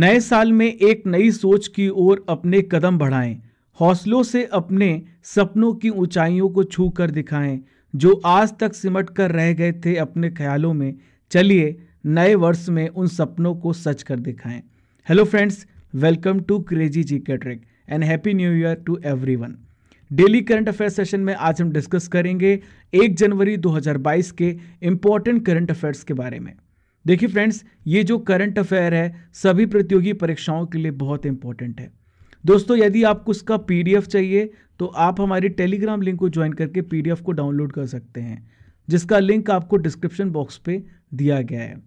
नए साल में एक नई सोच की ओर अपने कदम बढ़ाएं हौसलों से अपने सपनों की ऊंचाइयों को छू कर दिखाएं जो आज तक सिमट कर रह गए थे अपने ख्यालों में चलिए नए वर्ष में उन सपनों को सच कर दिखाएं hello friends welcome to crazy G K trick and happy new year to every daily current affair session में आज हम डिस्कस करेंगे 1 जनवरी 2022 के इम्पोर्टेंट करंट अफेयर्स के बारे में देखिए फ्रेंड्स ये जो करंट अफेयर है सभी प्रतियोगी परीक्षाओं के लिए बहुत इंपॉर्टेंट है दोस्तों यदि आपको उसका पीडीएफ चाहिए तो आप हमारी टेलीग्राम लिंक को ज्वाइन करके पीडीएफ को डाउनलोड कर सकते हैं जिसका लिंक आपको डिस्क्रिप्शन बॉक्स पे दिया गया है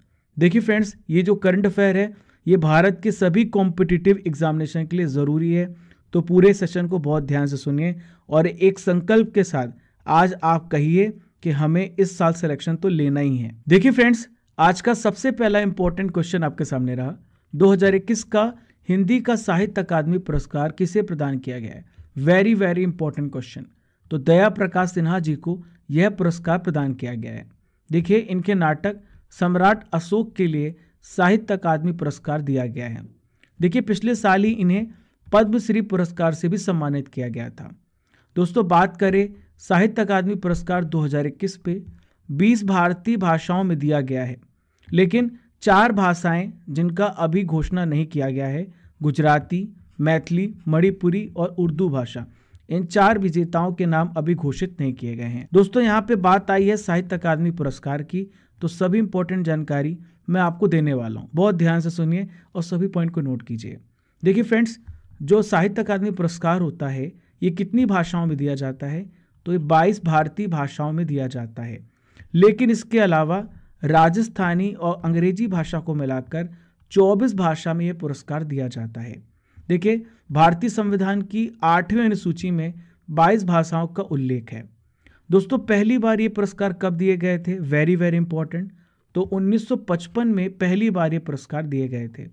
देखिए फ्रेंड्स ये जो करंट अफेयर है ये भारत के सभी कॉम्पिटिटिव एग्जामिनेशन के लिए ज़रूरी है तो पूरे सेशन को बहुत ध्यान से सुनिए और एक संकल्प के साथ आज आप कहिए कि हमें इस साल सिलेक्शन तो लेना ही है देखिए फ्रेंड्स आज का सबसे पहला इंपॉर्टेंट क्वेश्चन आपके सामने रहा 2021 का हिंदी का साहित्य अकादमी पुरस्कार किसे प्रदान किया गया है वेरी वेरी इंपॉर्टेंट क्वेश्चन तो दया प्रकाश सिन्हा जी को यह पुरस्कार प्रदान किया गया है देखिए इनके नाटक सम्राट अशोक के लिए साहित्य अकादमी पुरस्कार दिया गया है देखिए पिछले साल ही इन्हें पद्मश्री पुरस्कार से भी सम्मानित किया गया था दोस्तों बात करें साहित्य अकादमी पुरस्कार 2021 पे 20 भारतीय भाषाओं में दिया गया है लेकिन चार भाषाएं जिनका अभी घोषणा नहीं किया गया है गुजराती मैथिली मणिपुरी और उर्दू भाषा इन चार विजेताओं के नाम अभी घोषित नहीं किए गए हैं दोस्तों यहाँ पे बात आई है साहित्य अकादमी पुरस्कार की तो सभी इंपॉर्टेंट जानकारी मैं आपको देने वाला हूँ बहुत ध्यान से सुनिए और सभी पॉइंट को नोट कीजिए देखिए फ्रेंड्स जो साहित्य अकादमी पुरस्कार होता है ये कितनी भाषाओं में दिया जाता है तो ये 22 भारतीय भाषाओं में दिया जाता है लेकिन इसके अलावा राजस्थानी और अंग्रेजी भाषा को मिलाकर 24 भाषा में ये पुरस्कार दिया जाता है देखिए भारतीय संविधान की आठवीं अनुसूची में 22 भाषाओं का उल्लेख है दोस्तों पहली बार ये पुरस्कार कब दिए गए थे वेरी वेरी इंपॉर्टेंट तो 1955 में पहली बार ये पुरस्कार दिए गए थे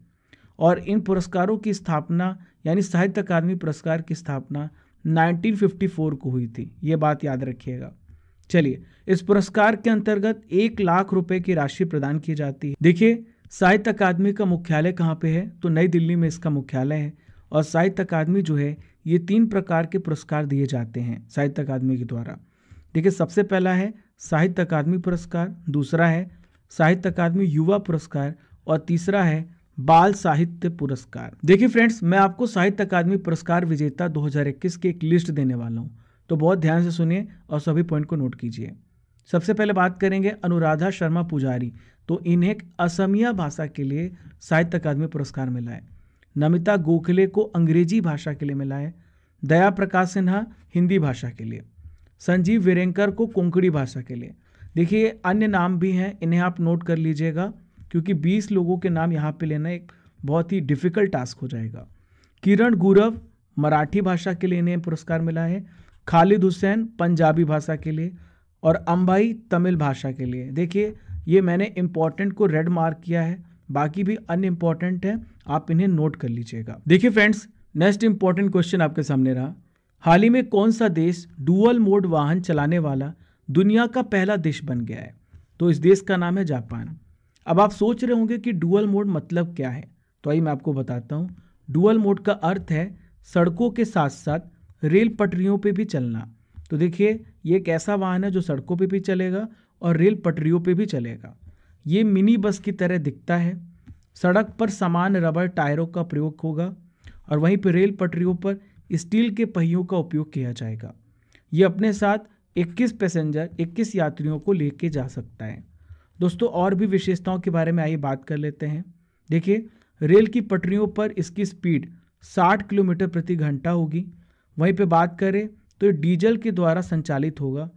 और इन पुरस्कारों की स्थापना यानी साहित्य अकादमी पुरस्कार की स्थापना 1954 को हुई थी ये बात याद रखिएगा चलिए इस पुरस्कार के अंतर्गत एक लाख रुपए की राशि प्रदान की जाती है देखिए साहित्य अकादमी का मुख्यालय कहाँ पे है तो नई दिल्ली में इसका मुख्यालय है और साहित्य अकादमी जो है ये तीन प्रकार के पुरस्कार दिए जाते हैं साहित्य अकादमी के द्वारा देखिए सबसे पहला है साहित्य अकादमी पुरस्कार दूसरा है साहित्य अकादमी युवा पुरस्कार और तीसरा है बाल साहित्य पुरस्कार देखिए फ्रेंड्स मैं आपको साहित्य अकादमी पुरस्कार विजेता 2021 की एक लिस्ट देने वाला हूँ तो बहुत ध्यान से सुनिए और सभी पॉइंट को नोट कीजिए सबसे पहले बात करेंगे अनुराधा शर्मा पुजारी तो इन्हें असमिया भाषा के लिए साहित्य अकादमी पुरस्कार मिला है नमिता गोखले को अंग्रेजी भाषा के लिए मिला है दया प्रकाश सिन्हा हिंदी भाषा के लिए संजीव वीरेंकर को कोंकणी भाषा के लिए देखिए अन्य नाम भी हैं इन्हें आप नोट कर लीजिएगा क्योंकि 20 लोगों के नाम यहाँ पे लेना एक बहुत ही डिफ़िकल्ट टास्क हो जाएगा किरण गुरव मराठी भाषा के लिए इन्हें पुरस्कार मिला है खालिद हुसैन पंजाबी भाषा के लिए और अम्बाई तमिल भाषा के लिए देखिए ये मैंने इम्पॉर्टेंट को रेड मार्क किया है बाकी भी अन इम्पॉर्टेंट है आप इन्हें नोट कर लीजिएगा देखिए फ्रेंड्स नेक्स्ट इम्पॉर्टेंट क्वेश्चन आपके सामने रहा हाल ही में कौन सा देश डुअल मोड वाहन चलाने वाला दुनिया का पहला देश बन गया है तो इस देश का नाम है जापान अब आप सोच रहे होंगे कि डुअल मोड मतलब क्या है तो आइए मैं आपको बताता हूँ डुअल मोड का अर्थ है सड़कों के साथ साथ रेल पटरियों पे भी चलना तो देखिए ये एक ऐसा वाहन है जो सड़कों पे भी चलेगा और रेल पटरियों पे भी चलेगा ये मिनी बस की तरह दिखता है सड़क पर समान रबर टायरों का प्रयोग होगा और वहीं पर रेल पटरियों पर स्टील के पहियों का उपयोग किया जाएगा ये अपने साथ 21 पैसेंजर 21 यात्रियों को लेके जा सकता है दोस्तों और भी विशेषताओं के बारे में आइए बात कर लेते हैं देखिए रेल की पटरियों पर इसकी स्पीड 60 किलोमीटर प्रति घंटा होगी वहीं पे बात करें तो ये डीजल के द्वारा संचालित होगा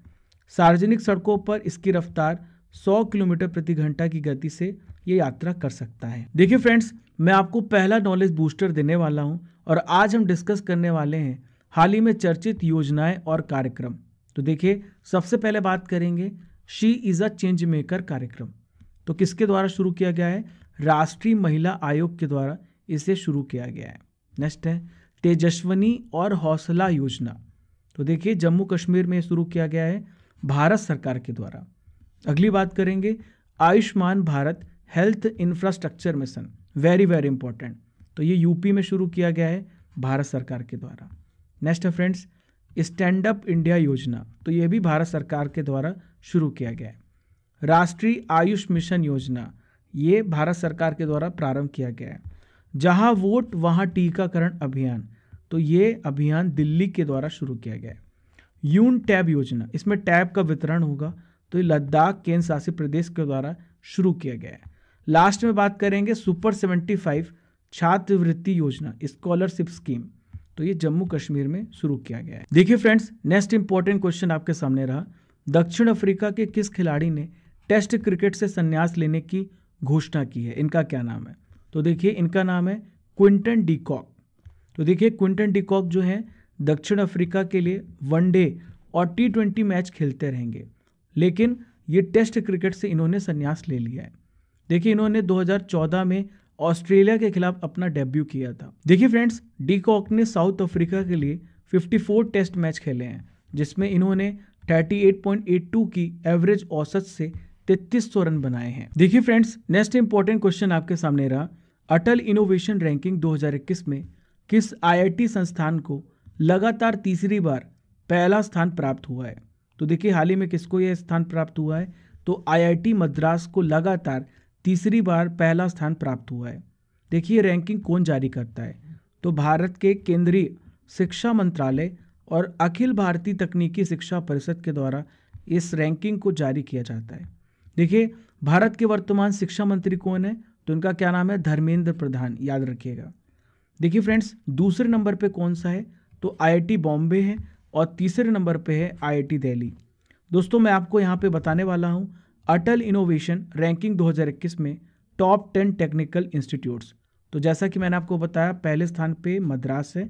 सार्वजनिक सड़कों पर इसकी रफ्तार 100 किलोमीटर प्रति घंटा की गति से ये यात्रा कर सकता है देखिए फ्रेंड्स मैं आपको पहला नॉलेज बूस्टर देने वाला हूँ और आज हम डिस्कस करने वाले हैं हाल ही में चर्चित योजनाएं और कार्यक्रम तो देखिए सबसे पहले बात करेंगे she is a change maker कार्यक्रम तो किसके द्वारा शुरू किया गया है राष्ट्रीय महिला आयोग के द्वारा इसे शुरू किया गया है नेक्स्ट है तेजस्वनी और हौसला योजना तो देखिए जम्मू कश्मीर में शुरू किया गया है भारत सरकार के द्वारा अगली बात करेंगे Ayushman Bharat health infrastructure mission very very important तो ये यूपी में शुरू किया गया है भारत सरकार के द्वारा नेक्स्ट है फ्रेंड्स स्टैंड अप इंडिया योजना तो ये भी भारत सरकार के द्वारा शुरू किया गया है राष्ट्रीय आयुष मिशन योजना ये भारत सरकार के द्वारा प्रारंभ किया गया है जहां वोट वहां टीकाकरण अभियान तो ये अभियान दिल्ली के द्वारा शुरू किया गया है यून टैब योजना इसमें टैब का वितरण होगा तो ये लद्दाख केंद्र शासित प्रदेश के द्वारा शुरू किया गया है लास्ट में बात करेंगे सुपर सेवेंटी फाइव छात्रवृत्ति योजना स्कॉलरशिप स्कीम तो ये जम्मू कश्मीर में शुरू किया गया है देखिए फ्रेंड्स नेक्स्ट इंपॉर्टेंट क्वेश्चन आपके सामने रहा दक्षिण अफ्रीका के किस खिलाड़ी ने टेस्ट क्रिकेट से संन्यास लेने की घोषणा की है इनका क्या नाम है तो देखिए इनका नाम है क्विंटन डीकॉक तो देखिए क्विंटन डीकॉक जो है दक्षिण अफ्रीका के लिए वनडे और टी ट्वेंटी मैच खेलते रहेंगे लेकिन ये टेस्ट क्रिकेट से इन्होंने संन्यास ले लिया है देखिए इन्होंने 2014 में ऑस्ट्रेलिया के खिलाफ अपना डेब्यू किया था देखिए फ्रेंड्स डिकॉक ने साउथ अफ्रीका के लिए 54 टेस्ट मैच खेले हैं जिसमें इन्होंने 38.82 की एवरेज औसत से तैतीस रन बनाए हैं देखिए फ्रेंड्स नेक्स्ट इंपॉर्टेंट क्वेश्चन आपके सामने रहा अटल इनोवेशन रैंकिंग 2021 में किस आईआईटी संस्थान को लगातार तीसरी बार पहला स्थान प्राप्त हुआ है तो देखिए हाल ही में किसको यह स्थान प्राप्त हुआ है तो आईआईटी मद्रास को लगातार तीसरी बार पहला स्थान प्राप्त हुआ है देखिए रैंकिंग कौन जारी करता है तो भारत के केंद्रीय शिक्षा मंत्रालय और अखिल भारतीय तकनीकी शिक्षा परिषद के द्वारा इस रैंकिंग को जारी किया जाता है देखिए भारत के वर्तमान शिक्षा मंत्री कौन है तो उनका क्या नाम है धर्मेंद्र प्रधान याद रखिएगा देखिए फ्रेंड्स दूसरे नंबर पे कौन सा है तो आईआईटी बॉम्बे है और तीसरे नंबर पे है आईआईटी दिल्ली दोस्तों मैं आपको यहाँ पे बताने वाला हूँ अटल इनोवेशन रैंकिंग 2021 में टॉप टेन टेक्निकल इंस्टीट्यूट्स तो जैसा कि मैंने आपको बताया पहले स्थान पे मद्रास है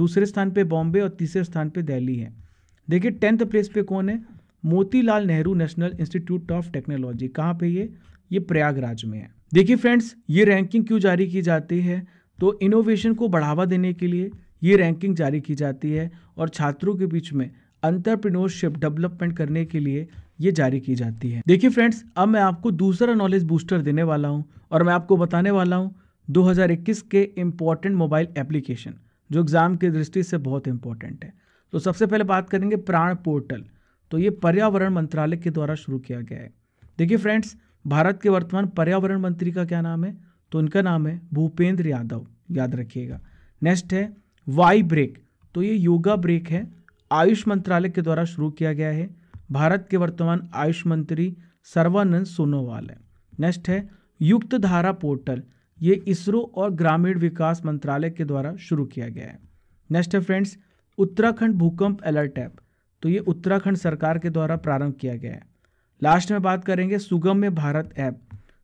दूसरे स्थान पे बॉम्बे और तीसरे स्थान पर दहली है देखिए टेंथ प्लेस पर कौन है Motilal Nehru national institute of technology कहाँ पर ये ये प्रयागराज में है देखिए फ्रेंड्स ये रैंकिंग क्यों जारी की जाती है तो इनोवेशन को बढ़ावा देने के लिए ये रैंकिंग जारी की जाती है और छात्रों के बीच में अंतरप्रिनोरशिप डेवलपमेंट करने के लिए ये जारी की जाती है देखिए फ्रेंड्स अब मैं आपको दूसरा नॉलेज बूस्टर देने वाला हूँ और मैं आपको बताने वाला हूँ 2021 के इम्पॉर्टेंट मोबाइल एप्लीकेशन जो एग्ज़ाम की दृष्टि से बहुत इम्पॉर्टेंट है तो सबसे पहले बात करेंगे प्राण पोर्टल तो ये पर्यावरण मंत्रालय के द्वारा शुरू किया गया है देखिए फ्रेंड्स भारत के वर्तमान पर्यावरण मंत्री का क्या नाम है तो उनका नाम है भूपेंद्र यादव याद रखिएगा नेक्स्ट है वाई ब्रेक तो ये योगा ब्रेक है आयुष मंत्रालय के द्वारा शुरू किया गया है भारत के वर्तमान आयुष मंत्री सर्वानंद सोनोवाल है नेक्स्ट है युक्त धारा पोर्टल ये इसरो और ग्रामीण विकास मंत्रालय के द्वारा शुरू किया गया है नेक्स्ट है फ्रेंड्स उत्तराखंड भूकंप अलर्ट ऐप तो ये उत्तराखंड सरकार के द्वारा प्रारंभ किया गया है लास्ट में बात करेंगे सुगम्य भारत ऐप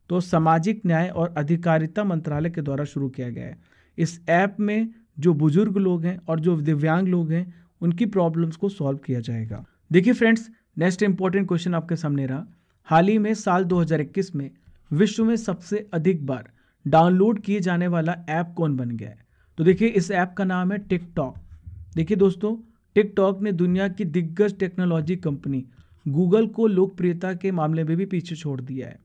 तो सामाजिक न्याय और अधिकारिता मंत्रालय के द्वारा शुरू किया गया है इस ऐप में जो बुजुर्ग लोग हैं और जो दिव्यांग लोग हैं उनकी प्रॉब्लम्स को सॉल्व किया जाएगा देखिए फ्रेंड्स नेक्स्ट इंपॉर्टेंट क्वेश्चन आपके सामने रहा हाल ही में साल 2021 में विश्व में सबसे अधिक बार डाउनलोड किए जाने वाला ऐप कौन बन गया है तो देखिए इस ऐप का नाम है टिकटॉक देखिए दोस्तों टिकटॉक ने दुनिया की दिग्गज टेक्नोलॉजी कंपनी गूगल को लोकप्रियता के मामले में भी पीछे छोड़ दिया है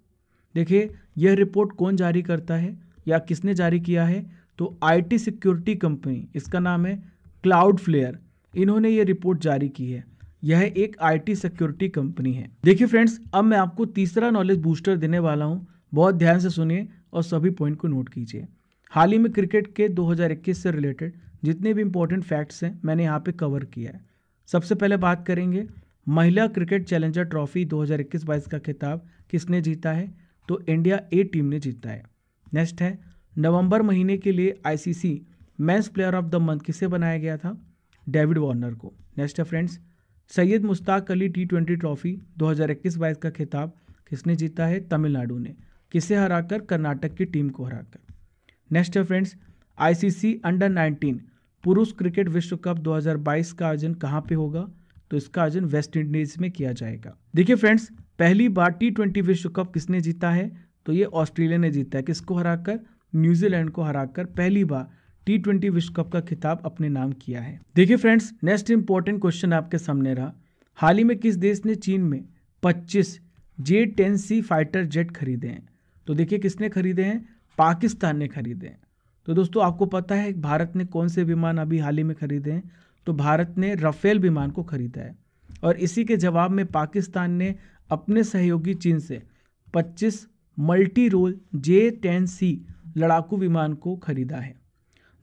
देखिए यह रिपोर्ट कौन जारी करता है या किसने जारी किया है तो आईटी सिक्योरिटी कंपनी इसका नाम है क्लाउड फ्लेयर इन्होंने ये रिपोर्ट जारी की है यह एक आईटी सिक्योरिटी कंपनी है देखिए फ्रेंड्स अब मैं आपको तीसरा नॉलेज बूस्टर देने वाला हूँ बहुत ध्यान से सुनिए और सभी पॉइंट को नोट कीजिए हाल ही में क्रिकेट के 2021 से रिलेटेड जितने भी इंपॉर्टेंट फैक्ट्स हैं मैंने यहाँ पे कवर किया है सबसे पहले बात करेंगे महिला क्रिकेट चैलेंजर ट्रॉफी 2021-22 का खिताब किसने जीता है तो इंडिया ए टीम ने जीता है नेक्स्ट है नवंबर महीने के लिए ICC men's player of the month किसे बनाया गया था डेविड वार्नर को नेक्स्ट है friends Syed Mushtaq Ali T twenty trophy 2021-22 का खिताब किसने जीता है तमिलनाडु ने किसे हराकर कर्नाटक की टीम को हराकर नेक्स्ट है फ्रेंड्स आईसीसी अंडर 19 पुरुष क्रिकेट विश्व कप 2022 का आयोजन कहाँ पे होगा तो इसका आयोजन वेस्ट इंडीज में किया जाएगा देखिए फ्रेंड्स पहली बार टी ट्वेंटी विश्व कप किसने जीता है तो ये ऑस्ट्रेलिया ने जीता है किसको हराकर न्यूजीलैंड को हराकर पहली बार टी ट्वेंटी विश्व कप का खिताब अपने नाम किया है देखिए फ्रेंड्स नेक्स्ट इंपॉर्टेंट क्वेश्चन आपके सामने रहा हाल ही में किस देश ने चीन में 25 J ten C fighter jet खरीदे हैं तो देखिए किसने खरीदे हैं पाकिस्तान ने खरीदे हैं तो दोस्तों आपको पता है भारत ने कौन से विमान अभी हाल ही में खरीदे हैं तो भारत ने राफेल विमान को खरीदा है और इसी के जवाब में पाकिस्तान ने अपने सहयोगी चीन से 25 multi role J ten C लड़ाकू विमान को खरीदा है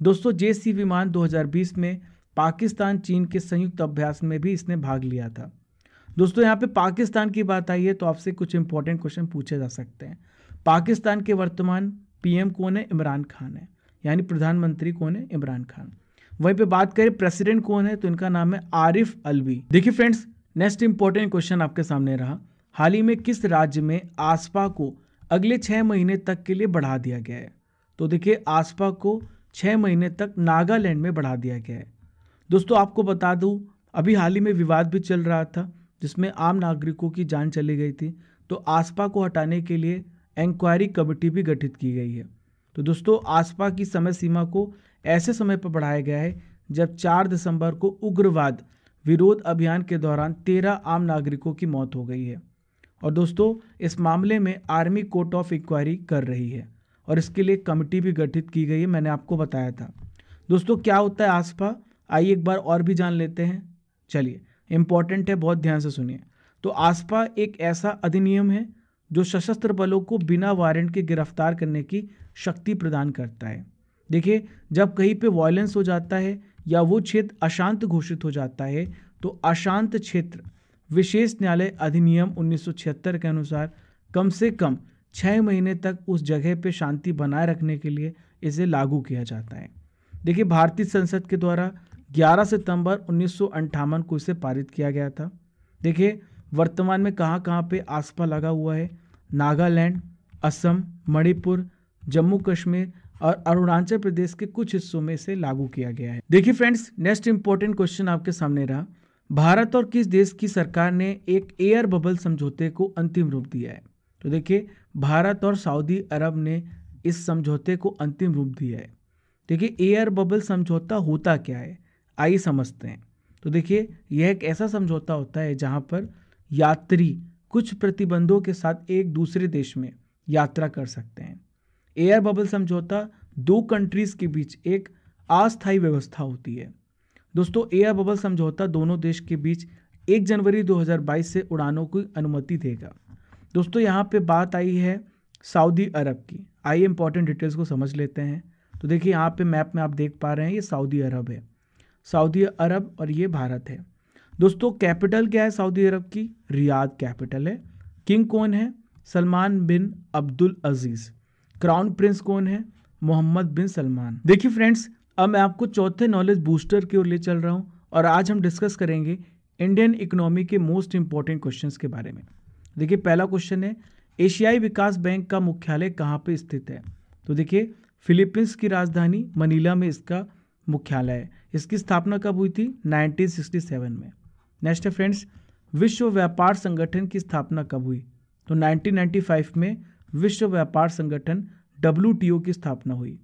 दोस्तों जे सी विमान 2020 में पाकिस्तान चीन के संयुक्त अभ्यास में भी इसने भाग लिया था दोस्तों यहाँ पे पाकिस्तान की बात आई है तो आपसे कुछ इंपॉर्टेंट क्वेश्चन पूछे जा सकते हैं पाकिस्तान के वर्तमान पीएम कौन है इमरान खान है यानी प्रधानमंत्री कौन है इमरान खान वहीं पे बात करें प्रेसिडेंट कौन है तो इनका नाम है आरिफ अलवी देखिए फ्रेंड्स नेक्स्ट इंपॉर्टेंट क्वेश्चन आपके सामने रहा हाल ही में किस राज्य में आसपा को अगले छः महीने तक के लिए बढ़ा दिया गया है तो देखिए आसपा को छः महीने तक नागालैंड में बढ़ा दिया गया है दोस्तों आपको बता दूँ अभी हाल ही में विवाद भी चल रहा था जिसमें आम नागरिकों की जान चली गई थी तो आसपा को हटाने के लिए इंक्वायरी कमेटी भी गठित की गई है तो दोस्तों आसपा की समय सीमा को ऐसे समय पर बढ़ाया गया है जब चार दिसंबर को उग्रवाद विरोध अभियान के दौरान तेरह आम नागरिकों की मौत हो गई है और दोस्तों इस मामले में आर्मी कोर्ट ऑफ इंक्वायरी कर रही है और इसके लिए कमेटी भी गठित की गई है मैंने आपको बताया था दोस्तों क्या होता है आसपा आइए एक बार और भी जान लेते हैं चलिए इम्पॉर्टेंट है बहुत ध्यान से सुनिए तो आसपा एक ऐसा अधिनियम है जो सशस्त्र बलों को बिना वारंट के गिरफ्तार करने की शक्ति प्रदान करता है देखिए जब कहीं पे वॉयलेंस हो जाता है या वो क्षेत्र अशांत घोषित हो जाता है तो अशांत क्षेत्र विशेष न्यायालय अधिनियम उन्नीस के अनुसार कम से कम छः महीने तक उस जगह पे शांति बनाए रखने के लिए इसे लागू किया जाता है देखिए भारतीय संसद के द्वारा 11 सितंबर उन्नीस को इसे पारित किया गया था देखिए वर्तमान में कहाँ कहाँ पे आसपा लगा हुआ है नागालैंड असम मणिपुर जम्मू कश्मीर और अरुणाचल प्रदेश के कुछ हिस्सों में इसे लागू किया गया है देखिए फ्रेंड्स नेक्स्ट इम्पोर्टेंट क्वेश्चन आपके सामने रहा भारत और किस देश की सरकार ने एक एयर बबल समझौते को अंतिम रूप दिया है तो देखिए भारत और सऊदी अरब ने इस समझौते को अंतिम रूप दिया है देखिए एयर बबल समझौता होता क्या है आइए समझते हैं तो देखिए यह एक ऐसा समझौता होता है जहाँ पर यात्री कुछ प्रतिबंधों के साथ एक दूसरे देश में यात्रा कर सकते हैं एयर बबल समझौता दो कंट्रीज़ के बीच एक अस्थायी व्यवस्था होती है दोस्तों एयर बबल समझौता दोनों देश के बीच 1 जनवरी 2022 से उड़ानों की अनुमति देगा दोस्तों यहाँ पे बात आई है सऊदी अरब की आइए इंपॉर्टेंट डिटेल्स को समझ लेते हैं तो देखिए यहाँ पे मैप में आप देख पा रहे हैं ये सऊदी अरब है सऊदी अरब और ये भारत है दोस्तों कैपिटल क्या है सऊदी अरब की रियाद कैपिटल है किंग कौन है Salman bin Abdul Aziz crown prince कौन है मोहम्मद बिन सलमान देखिए फ्रेंड्स अब मैं आपको चौथे नॉलेज बूस्टर की ओर ले चल रहा हूँ और आज हम डिस्कस करेंगे इंडियन इकोनॉमी के मोस्ट इंपॉर्टेंट क्वेश्चंस के बारे में देखिए पहला क्वेश्चन है एशियाई विकास बैंक का मुख्यालय कहाँ पर स्थित है तो देखिए फिलीपींस की राजधानी मनीला में इसका मुख्यालय है इसकी स्थापना कब हुई थी 1967 में नेक्स्ट है फ्रेंड्स विश्व व्यापार संगठन की स्थापना कब हुई तो 1995 में विश्व व्यापार संगठन डब्ल्यू की स्थापना हुई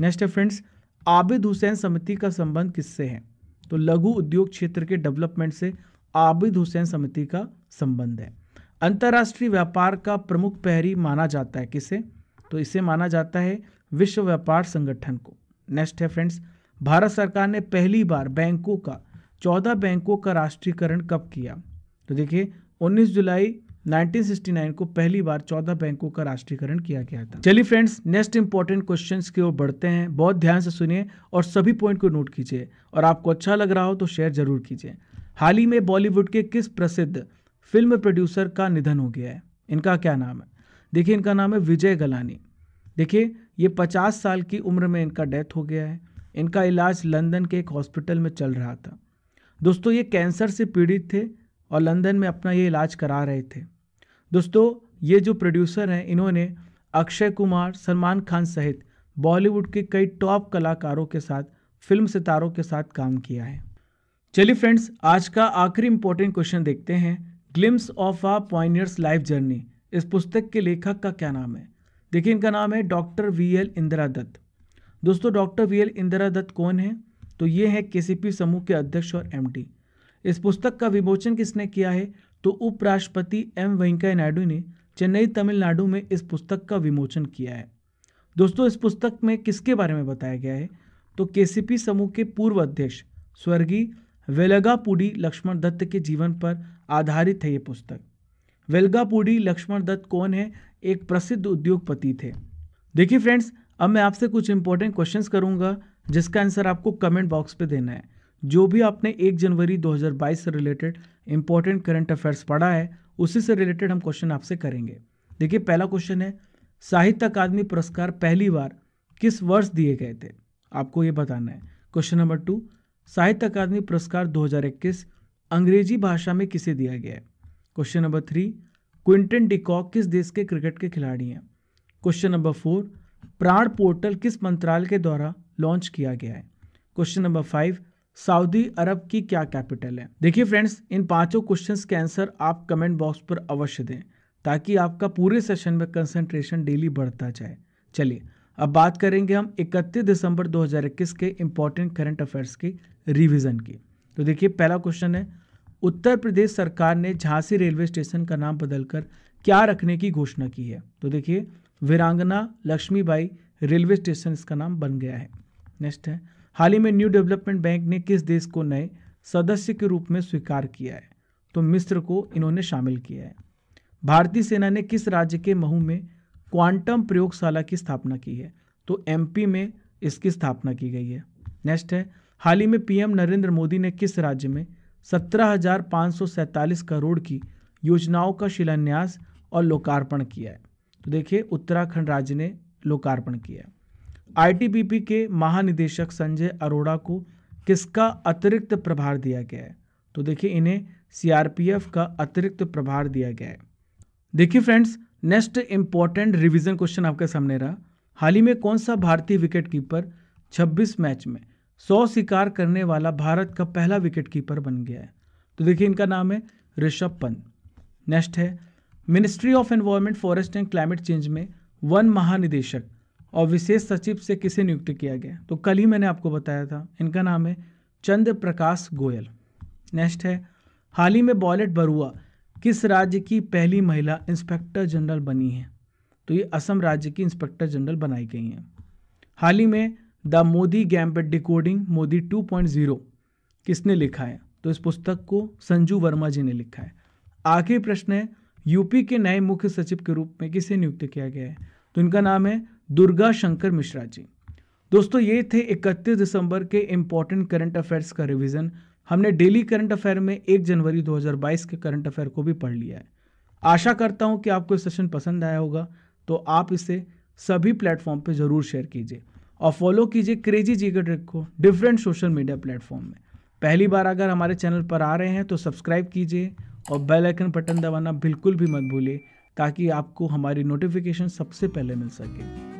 नेक्स्ट है फ्रेंड्स आबिद हुसैन समिति का संबंध किससे है तो लघु उद्योग क्षेत्र के डेवलपमेंट से आबिद हुसैन समिति का संबंध है अंतर्राष्ट्रीय व्यापार का प्रमुख पहरी माना जाता है किसे तो इसे माना जाता है विश्व व्यापार संगठन को नेक्स्ट है फ्रेंड्स भारत सरकार ने पहली बार बैंकों का चौदह बैंकों का राष्ट्रीयकरण कब किया तो देखिए 19 जुलाई 1969 को पहली बार 14 बैंकों का राष्ट्रीयकरण किया गया था चलिए फ्रेंड्स नेक्स्ट इंपॉर्टेंट क्वेश्चंस की ओर बढ़ते हैं बहुत ध्यान से सुनिए और सभी पॉइंट को नोट कीजिए और आपको अच्छा लग रहा हो तो शेयर जरूर कीजिए हाल ही में बॉलीवुड के किस प्रसिद्ध फिल्म प्रोड्यूसर का निधन हो गया है इनका क्या नाम है देखिए इनका नाम है विजय गलानी देखिए ये पचास साल की उम्र में इनका डेथ हो गया है इनका इलाज लंदन के एक हॉस्पिटल में चल रहा था दोस्तों ये कैंसर से पीड़ित थे और लंदन में अपना ये इलाज करा रहे थे दोस्तों ये जो प्रोड्यूसर हैं इन्होंने अक्षय कुमार सलमान खान सहित बॉलीवुड के कई टॉप कलाकारों के साथ फिल्म सितारों के साथ काम किया है चलिए फ्रेंड्स आज का आखिरी इंपॉर्टेंट क्वेश्चन देखते हैं glimpse of a pioneer's life journey इस पुस्तक के लेखक का क्या नाम है देखिए इनका नाम है doctor V L Indira Dutt दोस्तों doctor V L Indira Dutt कौन है तो ये है के समूह के अध्यक्ष और एमडी इस पुस्तक का विमोचन किसने किया है तो उपराष्ट्रपति एम वेंकैया नायडू ने चेन्नई तमिलनाडु में इस पुस्तक का विमोचन किया है दोस्तों इस पुस्तक में किसके बारे में बताया गया है तो के समूह के पूर्व अध्यक्ष स्वर्गीय वेलगापुडी लक्ष्मण दत्त के जीवन पर आधारित है ये पुस्तक वेलगापुडी लक्ष्मण दत्त कौन है एक प्रसिद्ध उद्योगपति थे देखिए फ्रेंड्स अब मैं आपसे कुछ इंपॉर्टेंट क्वेश्चंस करूंगा जिसका आंसर आपको कमेंट बॉक्स पे देना है जो भी आपने एक जनवरी 2022 से रिलेटेड इंपॉर्टेंट करंट अफेयर्स पढ़ा है उसी से रिलेटेड हम क्वेश्चन आपसे करेंगे देखिए पहला क्वेश्चन है साहित्य अकादमी पुरस्कार पहली बार किस वर्ष दिए गए थे आपको ये बताना है क्वेश्चन नंबर टू साहित्य अकादमी पुरस्कार 2021 अंग्रेजी भाषा में किसे दिया गया है question number three Quinton de Kock किस देश के क्रिकेट के खिलाड़ी हैं question number four Prana portal किस मंत्रालय के द्वारा लॉन्च किया गया है क्वेश्चन नंबर फाइव सऊदी अरब की क्या कैपिटल है देखिए फ्रेंड्स इन पांचों क्वेश्चंस के आंसर आप कमेंट बॉक्स पर अवश्य दें ताकि आपका पूरे सेशन में कंसंट्रेशन डेली बढ़ता जाए चलिए अब बात करेंगे हम 31 दिसंबर 2021 के इम्पोर्टेंट करंट अफेयर्स की रिवीजन की तो देखिए पहला क्वेश्चन है उत्तर प्रदेश सरकार ने झांसी रेलवे स्टेशन का नाम बदलकर क्या रखने की घोषणा की है तो देखिए वीरांगना लक्ष्मीबाई रेलवे स्टेशन इसका नाम बन गया है नेक्स्ट है हाल ही में न्यू डेवलपमेंट बैंक ने किस देश को नए सदस्य के रूप में स्वीकार किया है तो मिस्र को इन्होंने शामिल किया है भारतीय सेना ने किस राज्य के महू में क्वांटम प्रयोगशाला की स्थापना की है तो एमपी में इसकी स्थापना की गई है नेक्स्ट है हाल ही में पीएम नरेंद्र मोदी ने किस राज्य में सत्रह करोड़ की योजनाओं का शिलान्यास और लोकार्पण किया है तो देखिए उत्तराखंड राज्य ने लोकार्पण किया है आईटीबीपी के महानिदेशक संजय अरोड़ा को किसका अतिरिक्त प्रभार दिया गया है तो देखिए इन्हें सीआरपीएफ का अतिरिक्त प्रभार दिया गया है देखिए friends next important revision question आपके सामने रहा हाल ही में कौन सा भारतीय विकेट कीपर छब्बीस मैच में सौ शिकार करने वाला भारत का पहला विकेट कीपर बन गया है तो देखिए इनका नाम है ऋषभ पंत नेक्स्ट है ministry of environment forest and climate change में वन महानिदेशक और विशेष सचिव से किसे नियुक्त किया गया तो कल ही मैंने आपको बताया था इनका नाम है चंद्र प्रकाश गोयल नेक्स्ट है हाल ही में बॉलेट बरुआ किस राज्य की पहली महिला इंस्पेक्टर जनरल बनी है तो ये असम राज्य की इंस्पेक्टर जनरल बनाई गई हैं हाल ही में the Modi gambit decoding Modi 2.0 किसने लिखा है तो इस पुस्तक को संजू वर्मा जी ने लिखा है आखिरी प्रश्न है यूपी के नए मुख्य सचिव के रूप में किसे नियुक्त किया गया है तो इनका नाम है दुर्गा शंकर मिश्रा जी दोस्तों ये थे 31 दिसंबर के इम्पॉर्टेंट करंट अफेयर्स का रिवीजन हमने डेली करंट अफेयर में 1 जनवरी 2022 के करंट अफेयर को भी पढ़ लिया है आशा करता हूँ कि आपको सेशन पसंद आया होगा तो आप इसे सभी प्लेटफॉर्म पर ज़रूर शेयर कीजिए और फॉलो कीजिए क्रेजी जी के ट्रिक को डिफरेंट सोशल मीडिया प्लेटफॉर्म में पहली बार अगर हमारे चैनल पर आ रहे हैं तो सब्सक्राइब कीजिए और बेल आइकन बटन दबाना बिल्कुल भी मत भूलिए ताकि आपको हमारी नोटिफिकेशन सबसे पहले मिल सके